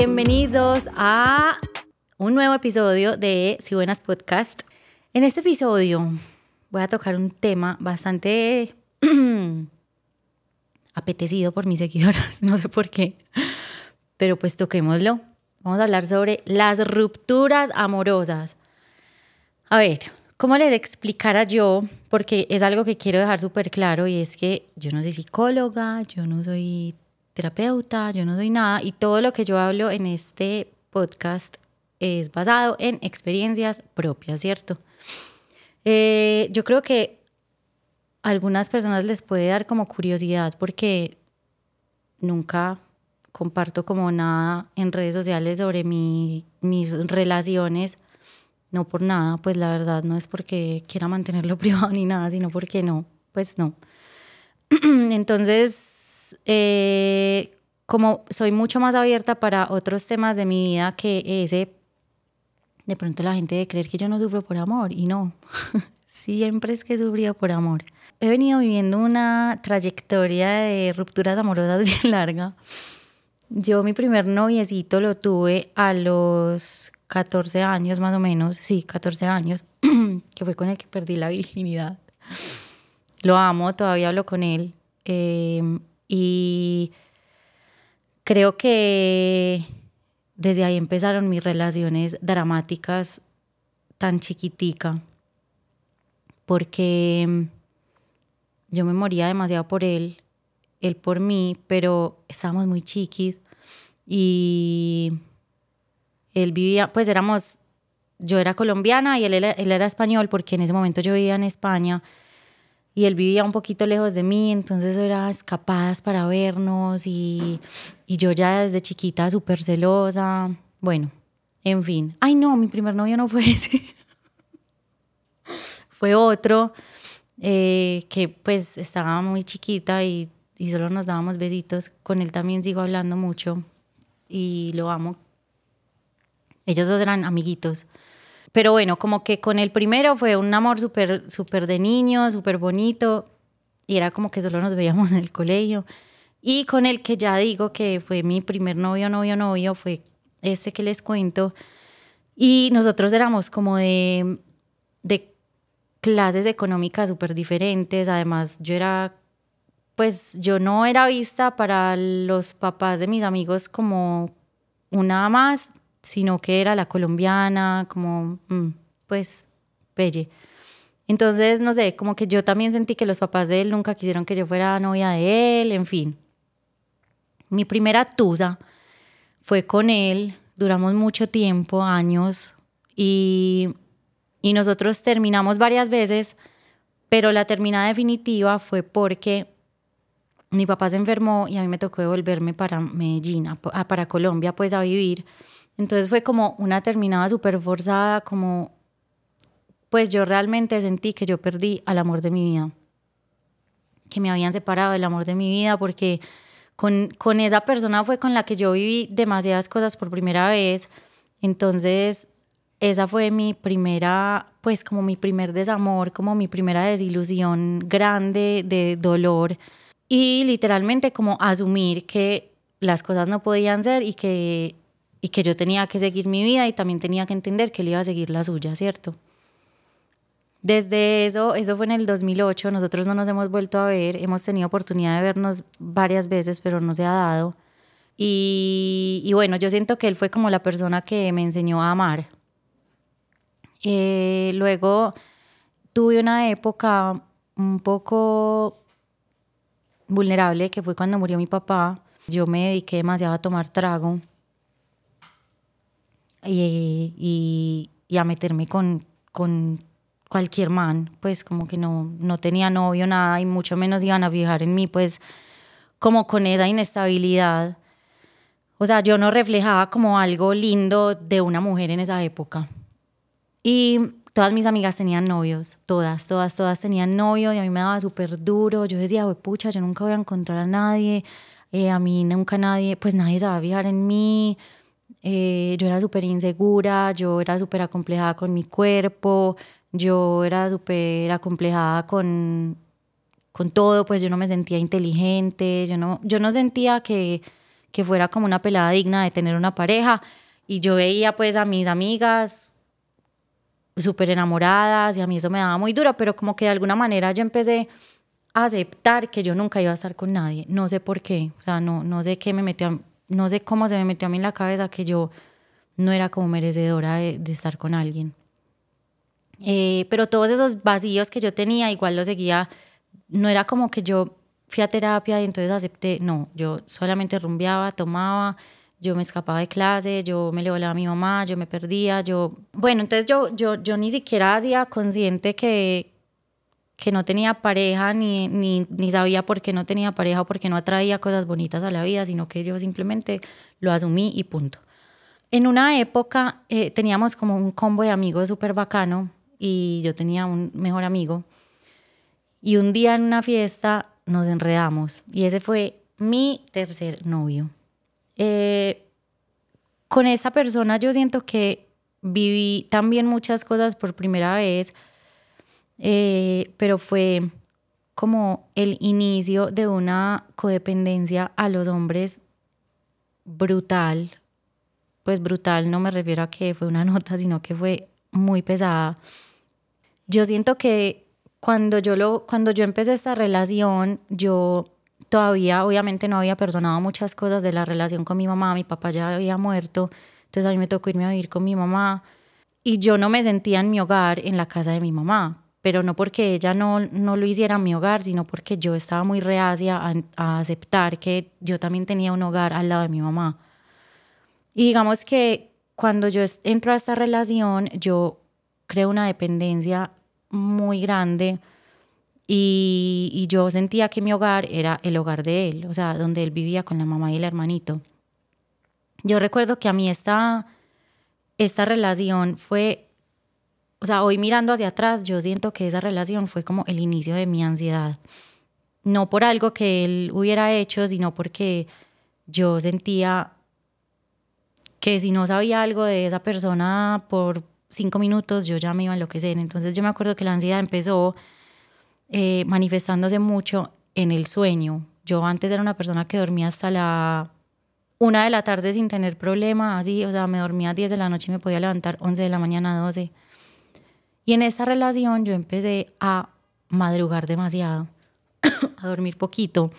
bienvenidos a un nuevo episodio de Si Buenas Podcast. En este episodio voy a tocar un tema bastante apetecido por mis seguidoras, no sé por qué, pero pues toquémoslo. Vamos a hablar sobre las rupturas amorosas. A ver, ¿cómo les explicara yo? Porque es algo que quiero dejar súper claro y es que yo no soy psicóloga, yo no soy terapeuta, yo no doy nada y todo lo que yo hablo en este podcast es basado en experiencias propias, ¿cierto? Eh, yo creo que a algunas personas les puede dar como curiosidad porque nunca comparto como nada en redes sociales sobre mis relaciones, no por nada, pues la verdad no es porque quiera mantenerlo privado ni nada, sino porque no, pues no. Entonces, eh, como soy mucho más abierta para otros temas de mi vida que ese, de pronto la gente de creer que yo no sufro por amor y no, siempre es que he sufrido por amor. He venido viviendo una trayectoria de rupturas amorosas bien larga. Yo mi primer noviecito lo tuve a los 14 años más o menos, sí, 14 años, que fue con el que perdí la virginidad. Lo amo, todavía hablo con él. Eh, y creo que desde ahí empezaron mis relaciones dramáticas tan chiquitica, porque mm, yo me moría demasiado por él, él por mí, pero estábamos muy chiquis y él vivía, pues éramos, yo era colombiana y él era, él era español porque en ese momento yo vivía en España y él vivía un poquito lejos de mí, entonces eran escapadas para vernos y, y yo ya desde chiquita súper celosa. Bueno, en fin. Ay, no, mi primer novio no fue ese. fue otro eh, que pues estaba muy chiquita y, y solo nos dábamos besitos. Con él también sigo hablando mucho y lo amo. Ellos dos eran amiguitos. Pero bueno, como que con el primero fue un amor súper super de niño, súper bonito, y era como que solo nos veíamos en el colegio. Y con el que ya digo que fue mi primer novio, novio, novio, fue ese que les cuento. Y nosotros éramos como de, de clases económicas súper diferentes. Además, yo era, pues yo no era vista para los papás de mis amigos como una más, sino que era la colombiana, como, mm, pues, pelle. Entonces, no sé, como que yo también sentí que los papás de él nunca quisieron que yo fuera novia de él, en fin. Mi primera tusa fue con él, duramos mucho tiempo, años, y, y nosotros terminamos varias veces, pero la terminada definitiva fue porque mi papá se enfermó y a mí me tocó devolverme para Medellín, para Colombia, pues a vivir. Entonces fue como una terminada súper forzada, como pues yo realmente sentí que yo perdí al amor de mi vida, que me habían separado el amor de mi vida porque con, con esa persona fue con la que yo viví demasiadas cosas por primera vez. Entonces, esa fue mi primera, pues como mi primer desamor, como mi primera desilusión grande de dolor y literalmente como asumir que las cosas no podían ser y que y que yo tenía que seguir mi vida y también tenía que entender que él iba a seguir la suya, ¿cierto? Desde eso, eso fue en el 2008, nosotros no nos hemos vuelto a ver, hemos tenido oportunidad de vernos varias veces, pero no se ha dado. Y, bueno, yo siento que él fue como la persona que me enseñó a amar. Eh, luego tuve una época un poco vulnerable, que fue cuando murió mi papá. Yo me dediqué demasiado a tomar trago y, y, a meterme con, con cualquier man, pues como que no, no tenía novio, nada, y mucho menos iban a viajar en mí, pues como con esa inestabilidad. O sea, yo no reflejaba como algo lindo de una mujer en esa época. Y todas mis amigas tenían novios, todas, todas, todas tenían novios, y a mí me daba súper duro. Yo decía, pucha, yo nunca voy a encontrar a nadie, eh, a mí nunca nadie, pues nadie se va a viajar en mí. Eh, yo era súper insegura, yo era súper acomplejada con mi cuerpo, yo era súper acomplejada con, con todo, pues yo no me sentía inteligente, yo no, yo no sentía que, que fuera como una pelada digna de tener una pareja. Y yo veía pues a mis amigas súper enamoradas y a mí eso me daba muy duro, pero como que de alguna manera yo empecé a aceptar que yo nunca iba a estar con nadie. No sé por qué, o sea, no, no sé qué me metió no sé cómo se me metió a mí en la cabeza que yo no era como merecedora de, estar con alguien. Eh, pero todos esos vacíos que yo tenía, igual lo seguía, no era como que yo fui a terapia y entonces acepté, no, yo solamente rumbeaba, tomaba, yo me escapaba de clase, yo me le volaba a mi mamá, yo me perdía, yo... Bueno, entonces yo, yo, yo ni siquiera hacía consciente que, que no tenía pareja ni, ni, ni, sabía por qué no tenía pareja o por qué no atraía cosas bonitas a la vida, sino que yo simplemente lo asumí y punto. En una época eh, teníamos como un combo de amigos súper bacano y yo tenía un mejor amigo. Y un día en una fiesta nos enredamos y ese fue mi tercer novio. Eh, con esa persona yo siento que viví también muchas cosas por primera vez eh, pero fue como el inicio de una codependencia a los hombres brutal. Pues brutal no me refiero a que fue una nota, sino que fue muy pesada. Yo siento que cuando yo, lo, cuando yo empecé esta relación, yo todavía obviamente no había perdonado muchas cosas de la relación con mi mamá, mi papá ya había muerto, entonces a mí me tocó irme a vivir con mi mamá y yo no me sentía en mi hogar en la casa de mi mamá, pero no porque ella no, no lo hiciera en mi hogar, sino porque yo estaba muy reacia a, aceptar que yo también tenía un hogar al lado de mi mamá. Y digamos que cuando yo entro a esta relación, yo creo una dependencia muy grande y, yo sentía que mi hogar era el hogar de él, o sea, donde él vivía con la mamá y el hermanito. Yo recuerdo que a mí esta, esta relación fue o sea, hoy mirando hacia atrás, yo siento que esa relación fue como el inicio de mi ansiedad. No por algo que él hubiera hecho, sino porque yo sentía que si no sabía algo de esa persona por cinco minutos, yo ya me iba a enloquecer. Entonces yo me acuerdo que la ansiedad empezó eh, manifestándose mucho en el sueño. Yo antes era una persona que dormía hasta la una de la tarde sin tener problema, así, o sea, me dormía a 10 de la noche y me podía levantar 11 de la mañana, 12. Y en esa relación yo empecé a madrugar demasiado, a dormir poquito.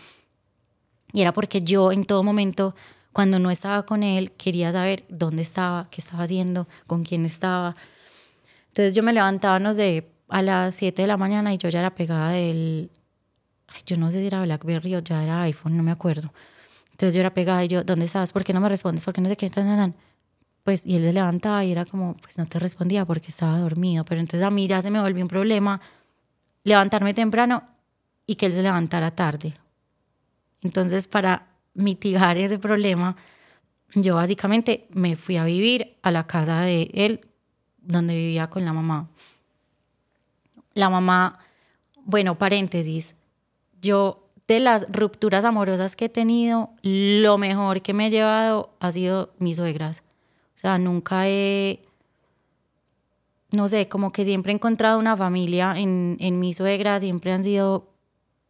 Y era porque yo en todo momento, cuando no estaba con él, quería saber dónde estaba, qué estaba haciendo, con quién estaba. Entonces yo me levantaba, no sé, a las 7 de la mañana y yo ya era pegada del... Ay, yo no sé si era BlackBerry o ya era iPhone, no me acuerdo. Entonces yo era pegada y yo, ¿dónde estabas? ¿Por qué no me respondes? ¿Por qué no sé qué? Entonces pues, y él se levantaba y era como, pues no te respondía porque estaba dormido, pero entonces a mí ya se me volvió un problema levantarme temprano y que él se levantara tarde. Entonces, para mitigar ese problema, yo básicamente me fui a vivir a la casa de él, donde vivía con la mamá. La mamá, bueno, paréntesis, yo de las rupturas amorosas que he tenido, lo mejor que me he llevado ha sido mis suegras. O sea, nunca he, no sé, como que siempre he encontrado una familia en, mi suegra, siempre han sido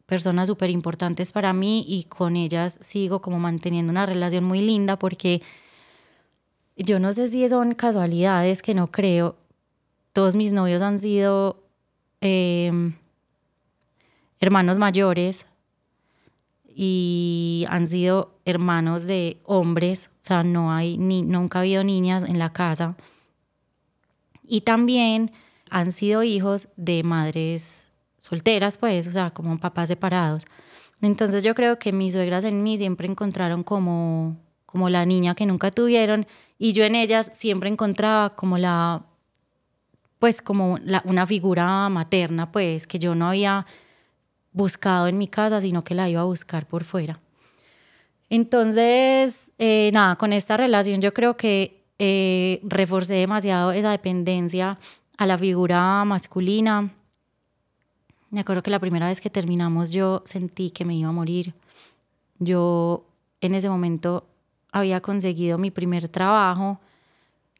personas súper importantes para mí y con ellas sigo como manteniendo una relación muy linda porque yo no sé si son casualidades que no creo. Todos mis novios han sido em, hermanos mayores y han sido hermanos de hombres, o sea, no hay ni nunca ha habido niñas en la casa. Y también han sido hijos de madres solteras, pues, o sea, como papás separados. Entonces yo creo que mis suegras en mí siempre encontraron como como la niña que nunca tuvieron y yo en ellas siempre encontraba como la pues como la, una figura materna, pues que yo no había buscado en mi casa, sino que la iba a buscar por fuera. Entonces, eh, nada, con esta relación yo creo que eh, reforcé demasiado esa dependencia a la figura masculina. Me acuerdo que la primera vez que terminamos yo sentí que me iba a morir. Yo en ese momento había conseguido mi primer trabajo,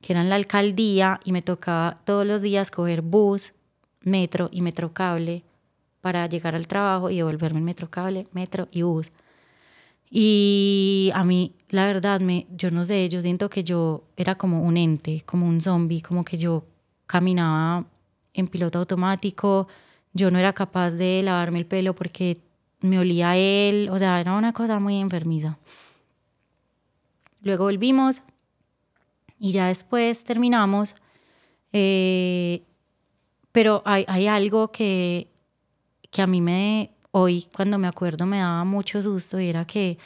que era en la alcaldía, y me tocaba todos los días coger bus, metro y metro cable para llegar al trabajo y devolverme el metro cable, metro y bus. Y a mí, la verdad, me, yo no sé, yo siento que yo era como un ente, como un zombie, como que yo caminaba en piloto automático, yo no era capaz de lavarme el pelo porque me olía a él, o sea, era una cosa muy enfermiza. Luego volvimos y ya después terminamos, eh, pero hay, hay algo que que a mí me, hoy cuando me acuerdo me daba mucho susto y era que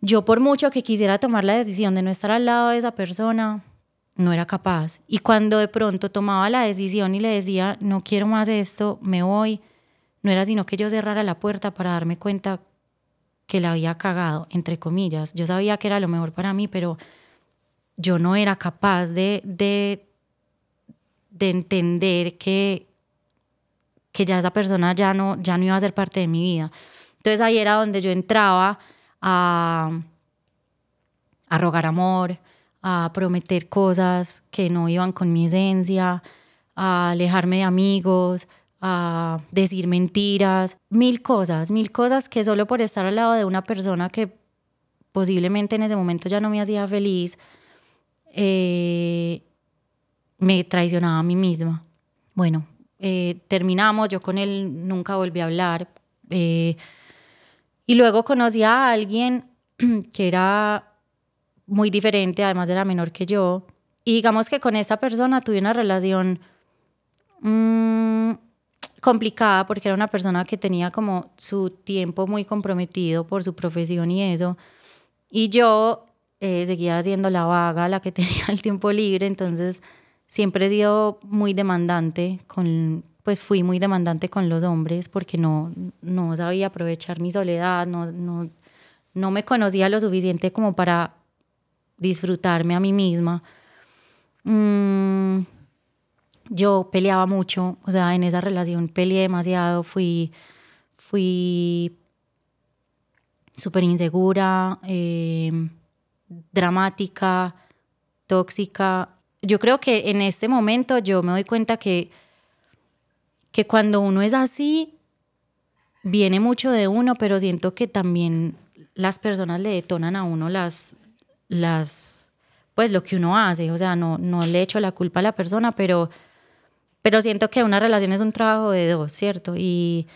yo por mucho que quisiera tomar la decisión de no estar al lado de esa persona, no era capaz. Y cuando de pronto tomaba la decisión y le decía, no quiero más esto, me voy, no era sino que yo cerrara la puerta para darme cuenta que la había cagado, entre comillas. Yo sabía que era lo mejor para mí, pero yo no era capaz de, de, de entender que, que ya esa persona ya no, ya no iba a ser parte de mi vida. Entonces ahí era donde yo entraba a, a rogar amor, a prometer cosas que no iban con mi esencia, a alejarme de amigos, a decir mentiras, mil cosas, mil cosas que solo por estar al lado de una persona que posiblemente en ese momento ya no me hacía feliz, eh, me traicionaba a mí misma. Bueno, eh, terminamos, yo con él nunca volví a hablar. Eh, y luego conocí a alguien que era muy diferente, además era menor que yo. Y digamos que con esta persona tuve una relación mm, complicada porque era una persona que tenía como su tiempo muy comprometido por su profesión y eso. Y yo eh, seguía haciendo la vaga, la que tenía el tiempo libre, entonces siempre he sido muy demandante con, pues fui muy demandante con los hombres porque no, no sabía aprovechar mi soledad, no, no, me conocía lo suficiente como para disfrutarme a mí misma. Mm, yo peleaba mucho, o sea, en esa relación peleé demasiado, fui, fui súper insegura, eh, dramática, tóxica yo creo que en este momento yo me doy cuenta que, que cuando uno es así, viene mucho de uno, pero siento que también las personas le detonan a uno las, las pues lo que uno hace. O sea, no, no le echo la culpa a la persona, pero, pero siento que una relación es un trabajo de dos, ¿cierto? Y,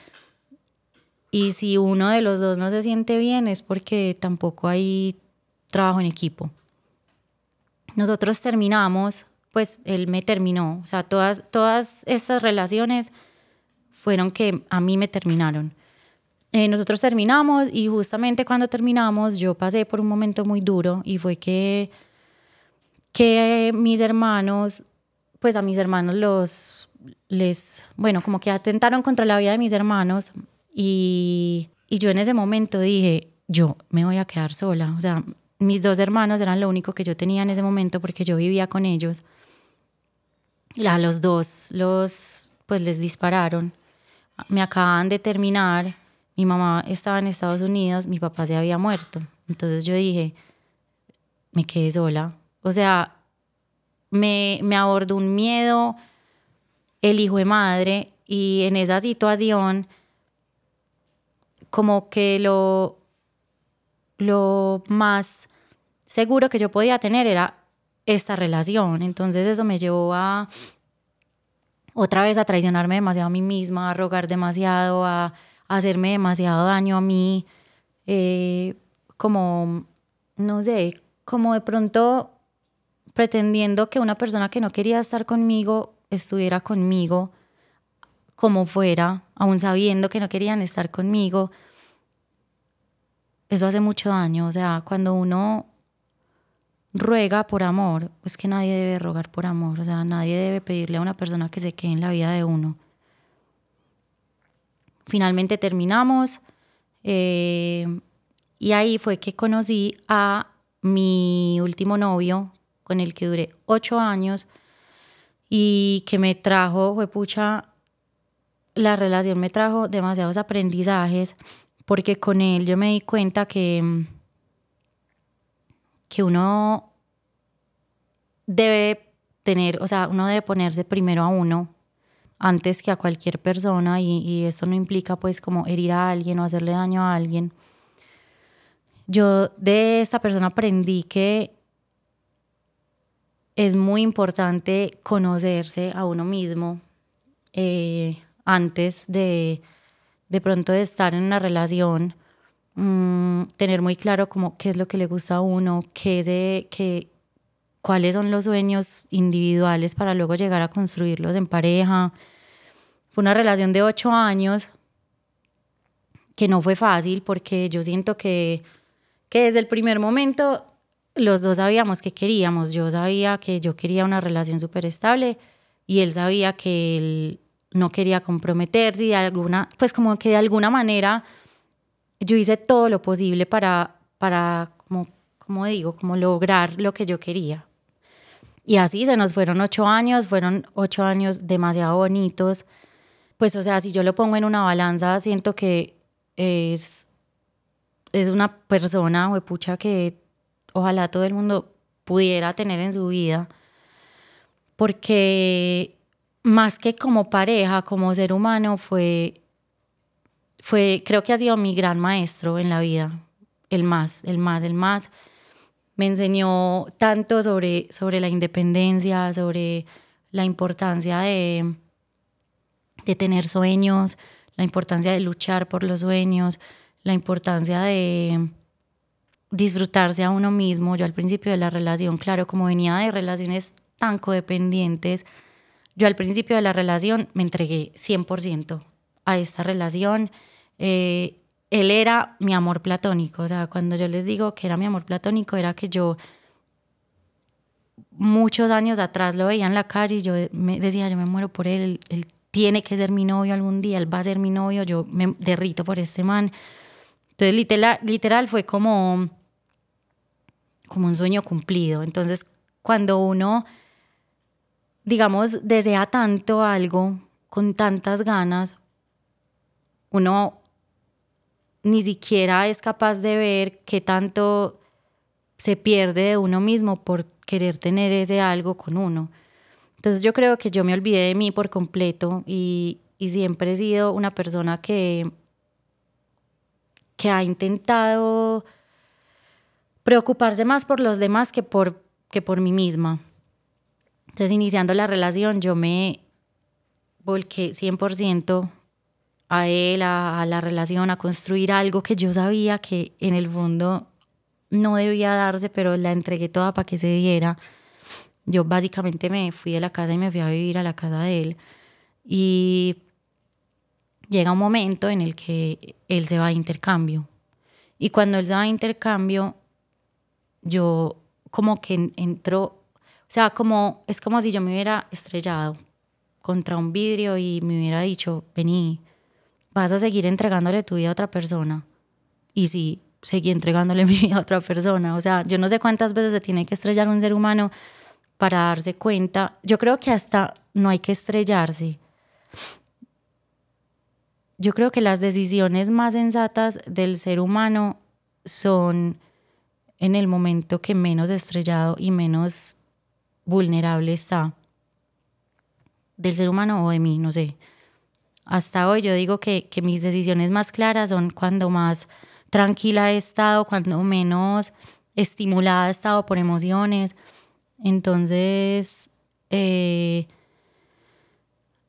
y si uno de los dos no se siente bien es porque tampoco hay trabajo en equipo nosotros terminamos, pues él me terminó. O sea, todas, todas esas relaciones fueron que a mí me terminaron. Eh, nosotros terminamos y justamente cuando terminamos yo pasé por un momento muy duro y fue que, que mis hermanos, pues a mis hermanos los, les, bueno, como que atentaron contra la vida de mis hermanos y, y yo en ese momento dije, yo me voy a quedar sola, o sea, mis dos hermanos eran lo único que yo tenía en ese momento porque yo vivía con ellos. a los dos los, pues les dispararon. Me acaban de terminar, mi mamá estaba en Estados Unidos, mi papá se había muerto. Entonces yo dije, me quedé sola. O sea, me, me abordó un miedo, el hijo de madre, y en esa situación, como que lo, lo más seguro que yo podía tener era esta relación. Entonces eso me llevó a otra vez a traicionarme demasiado a mí misma, a rogar demasiado, a, hacerme demasiado daño a mí, eh, como, no sé, como de pronto pretendiendo que una persona que no quería estar conmigo estuviera conmigo como fuera, aún sabiendo que no querían estar conmigo eso hace mucho daño. O sea, cuando uno ruega por amor, pues que nadie debe rogar por amor. O sea, nadie debe pedirle a una persona que se quede en la vida de uno. Finalmente terminamos. Eh, y ahí fue que conocí a mi último novio, con el que duré ocho años y que me trajo, fue pucha, la relación me trajo demasiados aprendizajes porque con él yo me di cuenta que, mm, que uno debe tener, o sea, uno debe ponerse primero a uno antes que a cualquier persona y, eso no implica pues como herir a alguien o hacerle daño a alguien. Yo de esta persona aprendí que es muy importante conocerse a uno mismo eh, antes de de pronto de estar en una relación, mm, tener muy claro como qué es lo que le gusta a uno, qué de, qué, cuáles son los sueños individuales para luego llegar a construirlos en pareja. Fue una relación de ocho años que no fue fácil porque yo siento que, que desde el primer momento los dos sabíamos que queríamos. Yo sabía que yo quería una relación súper estable y él sabía que él no quería comprometerse y de alguna, pues como que de alguna manera yo hice todo lo posible para, para como, como digo, como lograr lo que yo quería. Y así se nos fueron ocho años, fueron ocho años demasiado bonitos. Pues o sea, si yo lo pongo en una balanza, siento que es, es una persona huepucha que ojalá todo el mundo pudiera tener en su vida, porque más que como pareja, como ser humano, fue, fue, creo que ha sido mi gran maestro en la vida, el más, el más, el más. Me enseñó tanto sobre, sobre la independencia, sobre la importancia de, de tener sueños, la importancia de luchar por los sueños, la importancia de disfrutarse a uno mismo. Yo al principio de la relación, claro, como venía de relaciones tan codependientes, yo al principio de la relación me entregué 100% a esta relación. Eh, él era mi amor platónico. O sea, cuando yo les digo que era mi amor platónico, era que yo muchos años atrás lo veía en la calle y yo me decía, yo me muero por él, él tiene que ser mi novio algún día, él va a ser mi novio, yo me derrito por este man. Entonces, literal, literal fue como, como un sueño cumplido. Entonces, cuando uno digamos, desea tanto algo con tantas ganas, uno ni siquiera es capaz de ver qué tanto se pierde de uno mismo por querer tener ese algo con uno. Entonces yo creo que yo me olvidé de mí por completo y, y siempre he sido una persona que, que ha intentado preocuparse más por los demás que por, que por mí misma. Entonces, iniciando la relación, yo me volqué 100% a él, a, la relación, a construir algo que yo sabía que en el fondo no debía darse, pero la entregué toda para que se diera. Yo básicamente me fui de la casa y me fui a vivir a la casa de él. Y llega un momento en el que él se va a intercambio. Y cuando él se va a intercambio, yo como que entro o sea, como, es como si yo me hubiera estrellado contra un vidrio y me hubiera dicho, vení, vas a seguir entregándole tu vida a otra persona. Y sí, seguí entregándole mi vida a otra persona. O sea, yo no sé cuántas veces se tiene que estrellar un ser humano para darse cuenta. Yo creo que hasta no hay que estrellarse. Yo creo que las decisiones más sensatas del ser humano son en el momento que menos estrellado y menos vulnerable está del ser humano o de mí, no sé. Hasta hoy yo digo que, que mis decisiones más claras son cuando más tranquila he estado, cuando menos estimulada he estado por emociones. Entonces, eh,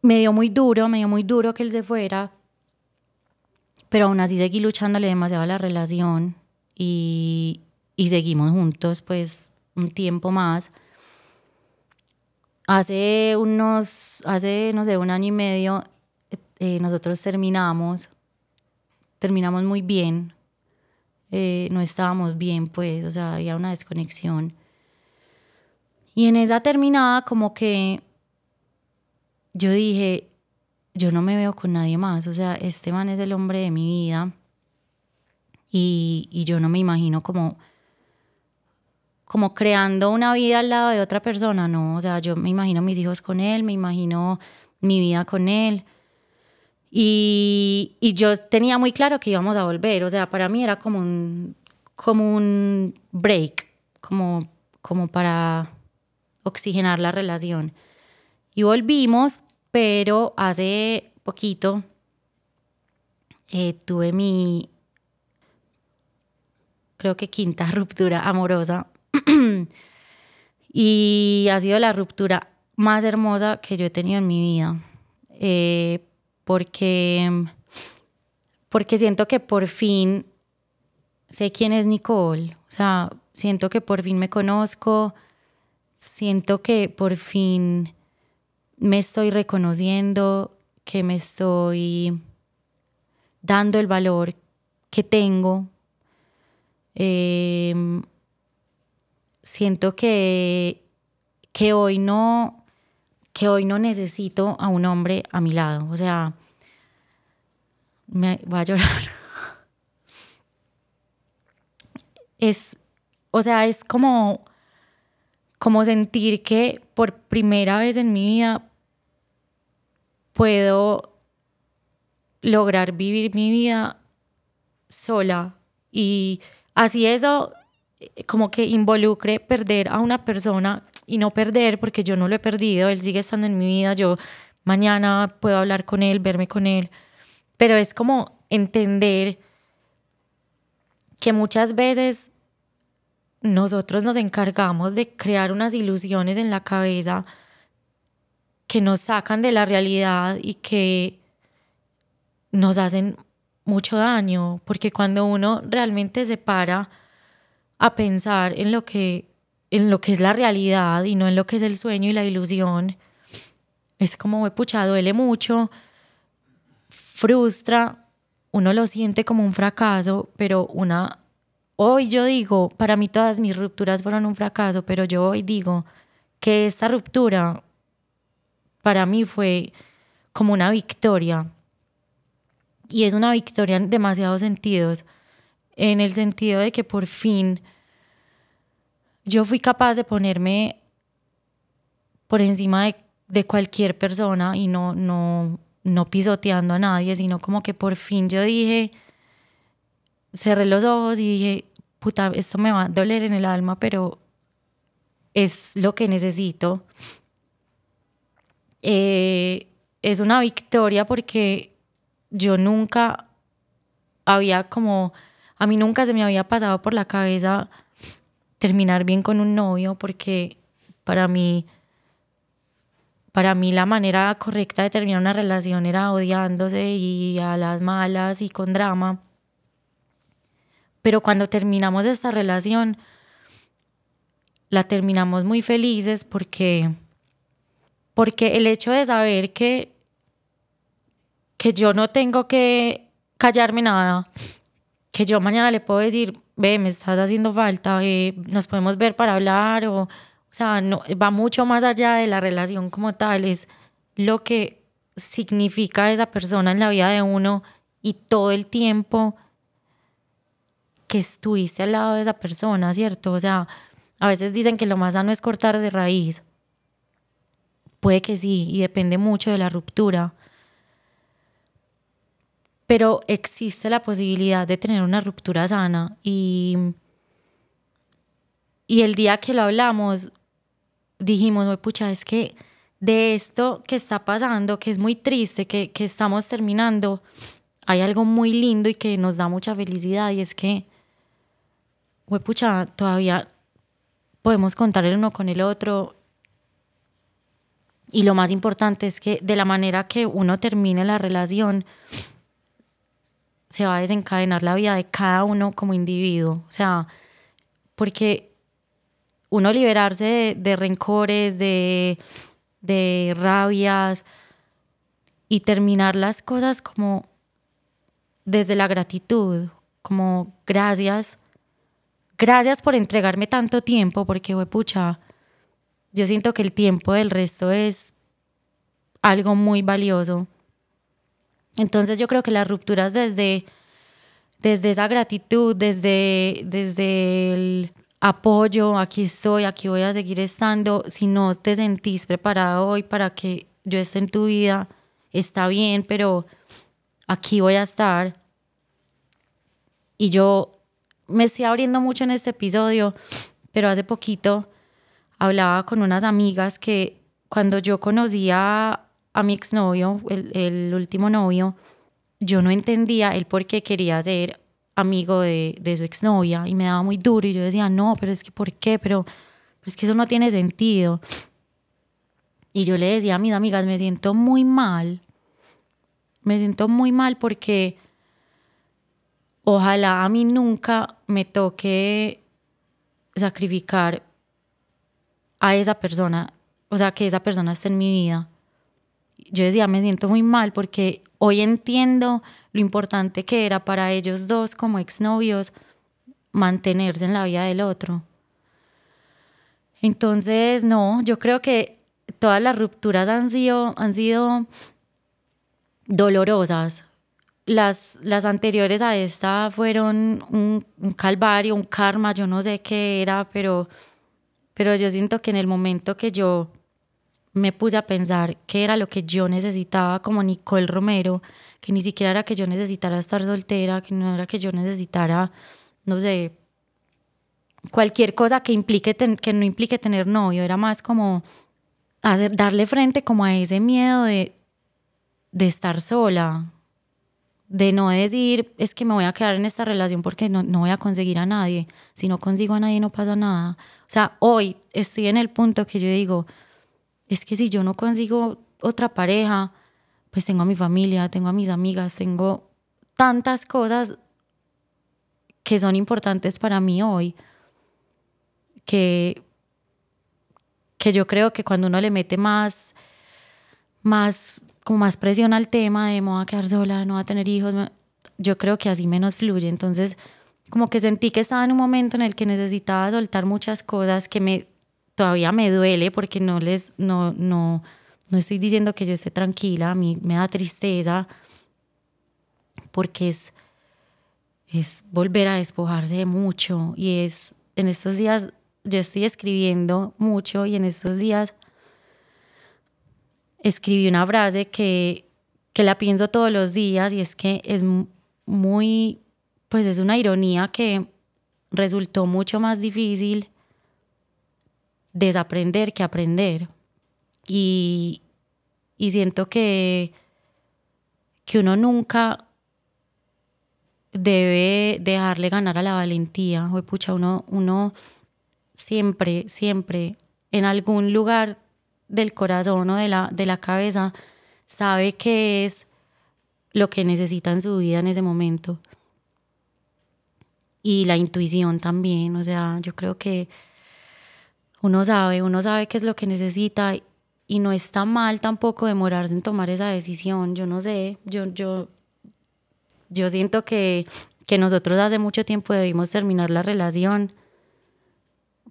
me dio muy duro, me dio muy duro que él se fuera, pero aún así seguí luchándole demasiado a la relación y, y seguimos juntos pues un tiempo más hace unos, hace, no sé, un año y medio, eh, nosotros terminamos, terminamos muy bien, eh, no estábamos bien, pues, o sea, había una desconexión. Y en esa terminada, como que yo dije, yo no me veo con nadie más, o sea, este man es el hombre de mi vida y, y yo no me imagino como como creando una vida al lado de otra persona, no, o sea, yo me imagino mis hijos con él, me imagino mi vida con él. Y, yo tenía muy claro que íbamos a volver, o sea, para mí era como un, como un break, como, como para oxigenar la relación. Y volvimos, pero hace poquito eh, tuve mi, creo que quinta ruptura amorosa y ha sido la ruptura más hermosa que yo he tenido en mi vida. Eh, porque, porque siento que por fin sé quién es Nicole. O sea, siento que por fin me conozco. Siento que por fin me estoy reconociendo, que me estoy dando el valor que tengo. Eh, siento que, que, hoy no, que hoy no necesito a un hombre a mi lado. O sea, me va a llorar. Es, o sea, es como, como sentir que por primera vez en mi vida puedo lograr vivir mi vida sola. Y así eso eh, como que involucre perder a una persona y no perder, porque yo no lo he perdido, él sigue estando en mi vida, yo mañana puedo hablar con él, verme con él, pero es como entender que muchas veces nosotros nos encargamos de crear unas ilusiones en la cabeza que nos sacan de la realidad y que nos hacen mucho daño, porque cuando uno realmente se para, a pensar en lo que en lo que es la realidad y no en lo que es el sueño y la ilusión, es como, puchado duele mucho, frustra, uno lo siente como un fracaso, pero una, hoy yo digo, para mí todas mis rupturas fueron un fracaso, pero yo hoy digo que esta ruptura para mí fue como una victoria. Y es una victoria en demasiados sentidos en el sentido de que por fin yo fui capaz de ponerme por encima de, cualquier persona y no, no, no pisoteando a nadie, sino como que por fin yo dije, cerré los ojos y dije, puta, esto me va a doler en el alma, pero es lo que necesito. Eh, es una victoria porque yo nunca había como a mí nunca se me había pasado por la cabeza terminar bien con un novio porque para mí para mí la manera correcta de terminar una relación era odiándose y a las malas y con drama. Pero cuando terminamos esta relación la terminamos muy felices porque porque el hecho de saber que que yo no tengo que callarme nada, que yo mañana le puedo decir, ve, me estás haciendo falta, eh, nos podemos ver para hablar, o, o sea, no, va mucho más allá de la relación como tal, es lo que significa esa persona en la vida de uno y todo el tiempo que estuviste al lado de esa persona, ¿cierto? O sea, a veces dicen que lo más sano es cortar de raíz. Puede que sí, y depende mucho de la ruptura, pero existe la posibilidad de tener una ruptura sana y, y el día que lo hablamos dijimos, wepucha pucha, es que de esto que está pasando, que es muy triste, que, que estamos terminando, hay algo muy lindo y que nos da mucha felicidad y es que, pucha, todavía podemos contar el uno con el otro y lo más importante es que de la manera que uno termine la relación, se va a desencadenar la vida de cada uno como individuo. O sea, porque uno liberarse de, rencores, de, de rabias y terminar las cosas como desde la gratitud, como gracias, gracias por entregarme tanto tiempo, porque, pucha, yo siento que el tiempo del resto es algo muy valioso. Entonces yo creo que las rupturas desde, desde esa gratitud, desde, desde el apoyo, aquí estoy, aquí voy a seguir estando, si no te sentís preparado hoy para que yo esté en tu vida, está bien, pero aquí voy a estar. Y yo me estoy abriendo mucho en este episodio, pero hace poquito hablaba con unas amigas que cuando yo conocía a mi exnovio, el, el último novio, yo no entendía él por qué quería ser amigo de, de, su exnovia y me daba muy duro y yo decía, no, pero es que ¿por qué? Pero, pero es que eso no tiene sentido. Y yo le decía a mis amigas, me siento muy mal, me siento muy mal porque ojalá a mí nunca me toque sacrificar a esa persona, o sea, que esa persona esté en mi vida yo decía, me siento muy mal porque hoy entiendo lo importante que era para ellos dos como exnovios mantenerse en la vida del otro. Entonces, no, yo creo que todas las rupturas han sido, han sido dolorosas. Las, las anteriores a esta fueron un, un calvario, un karma, yo no sé qué era, pero, pero yo siento que en el momento que yo me puse a pensar qué era lo que yo necesitaba como Nicole Romero, que ni siquiera era que yo necesitara estar soltera, que no era que yo necesitara, no sé, cualquier cosa que, implique que no implique tener novio, era más como hacer, darle frente como a ese miedo de, de estar sola, de no decir es que me voy a quedar en esta relación porque no, no, voy a conseguir a nadie. Si no consigo a nadie no pasa nada. O sea, hoy estoy en el punto que yo digo, es que si yo no consigo otra pareja, pues tengo a mi familia, tengo a mis amigas, tengo tantas cosas que son importantes para mí hoy, que, que yo creo que cuando uno le mete más, más, como más presión al tema de no va a quedar sola, no va a tener hijos, yo creo que así menos fluye. Entonces, como que sentí que estaba en un momento en el que necesitaba soltar muchas cosas que me todavía me duele porque no les, no, no, no estoy diciendo que yo esté tranquila, a mí me da tristeza porque es, es volver a despojarse de mucho y es, en estos días, yo estoy escribiendo mucho y en estos días escribí una frase que, que la pienso todos los días y es que es muy, pues es una ironía que resultó mucho más difícil desaprender que aprender. Y, siento que, que uno nunca debe dejarle ganar a la valentía. uno, uno siempre, siempre, en algún lugar del corazón o de la, de la cabeza, sabe que es lo que necesita en su vida en ese momento. Y la intuición también, o sea, yo creo que uno sabe, uno sabe qué es lo que necesita y no está mal tampoco demorarse en tomar esa decisión. Yo no sé, yo, yo, yo siento que, que nosotros hace mucho tiempo debimos terminar la relación,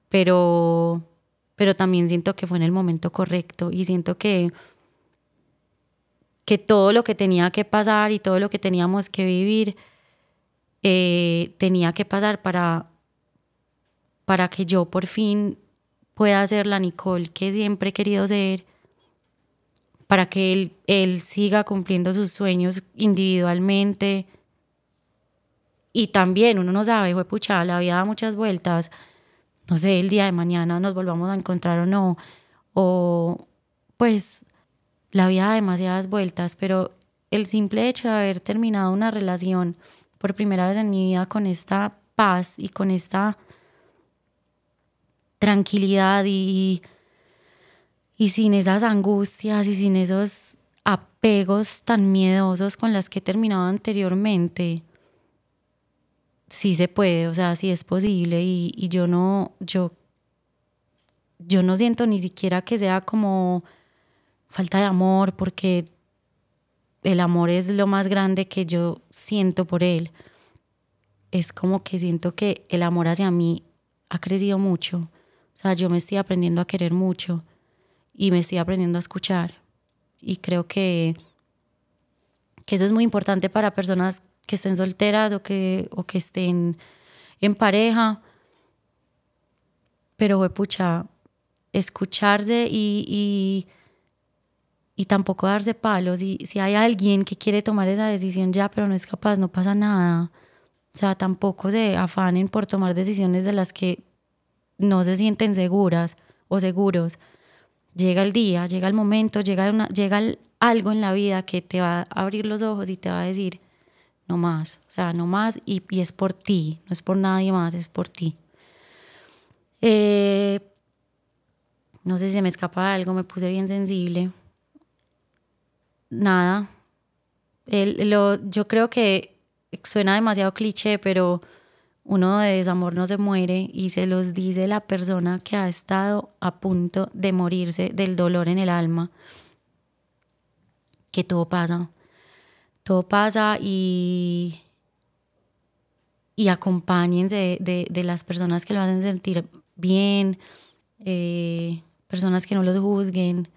pero, pero también siento que fue en el momento correcto y siento que, que todo lo que tenía que pasar y todo lo que teníamos que vivir eh, tenía que pasar para, para que yo por fin pueda ser la Nicole que siempre he querido ser, para que él, él siga cumpliendo sus sueños individualmente. Y también uno no sabe, de pucha, la vida da muchas vueltas. No sé, el día de mañana nos volvamos a encontrar o no. O pues la vida da demasiadas vueltas, pero el simple hecho de haber terminado una relación por primera vez en mi vida con esta paz y con esta tranquilidad y, y sin esas angustias y sin esos apegos tan miedosos con las que he terminado anteriormente. Sí se puede, o sea, sí es posible y, yo no, yo, yo no siento ni siquiera que sea como falta de amor porque el amor es lo más grande que yo siento por él. Es como que siento que el amor hacia mí ha crecido mucho o sea, yo me estoy aprendiendo a querer mucho y me estoy aprendiendo a escuchar. Y creo que, que eso es muy importante para personas que estén solteras o que, o que estén en pareja. Pero, pucha, escucharse y, y, y, tampoco darse palos. Y si hay alguien que quiere tomar esa decisión ya, pero no es capaz, no pasa nada. O sea, tampoco se afanen por tomar decisiones de las que no se sienten seguras o seguros, llega el día, llega el momento, llega, llega algo en la vida que te va a abrir los ojos y te va a decir, no más, o sea, no más y, es por ti, no es por nadie más, es por ti. Eh, no sé si se me escapa algo, me puse bien sensible. Nada. lo, yo creo que suena demasiado cliché, pero uno de desamor no se muere y se los dice la persona que ha estado a punto de morirse del dolor en el alma, que todo pasa. Todo pasa y, y acompáñense de, de, las personas que lo hacen sentir bien, eh, personas que no los juzguen.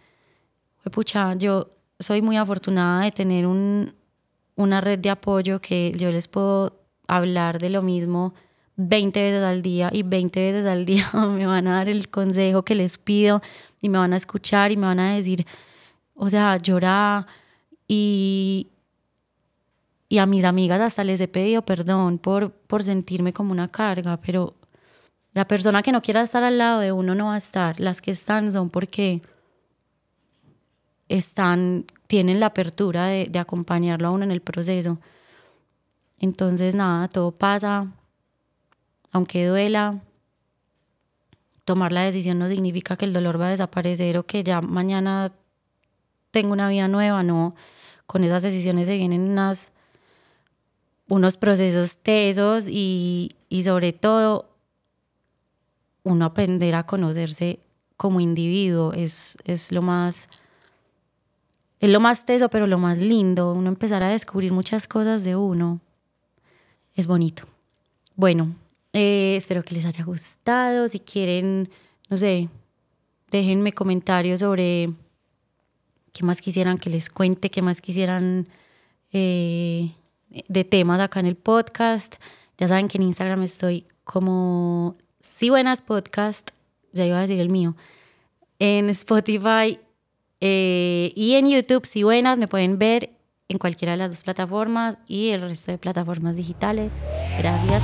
Pucha, yo soy muy afortunada de tener un, una red de apoyo que yo les puedo hablar de lo mismo 20 veces al día y 20 veces al día me van a dar el consejo que les pido y me van a escuchar y me van a decir, o sea, llorar y, y a mis amigas hasta les he pedido perdón por, por sentirme como una carga, pero la persona que no quiera estar al lado de uno no va a estar. Las que están son porque están, tienen la apertura de acompañarlo a uno en el proceso. Entonces, nada, todo pasa, aunque duela, tomar la decisión no significa que el dolor va a desaparecer o que ya mañana tengo una vida nueva, no. Con esas decisiones se vienen unas, unos procesos tesos y, sobre todo uno aprender a conocerse como individuo es, lo más es lo más teso pero lo más lindo uno empezar a descubrir muchas cosas de uno es bonito. Bueno, eh, espero que les haya gustado. Si quieren, no sé, déjenme comentarios sobre qué más quisieran que les cuente, qué más quisieran eh, de temas acá en el podcast. Ya saben que en Instagram estoy como si Buenas Podcast, ya iba a decir el mío, en Spotify eh, y en YouTube, Si Buenas, me pueden ver en cualquiera de las dos plataformas y el resto de plataformas digitales. Gracias.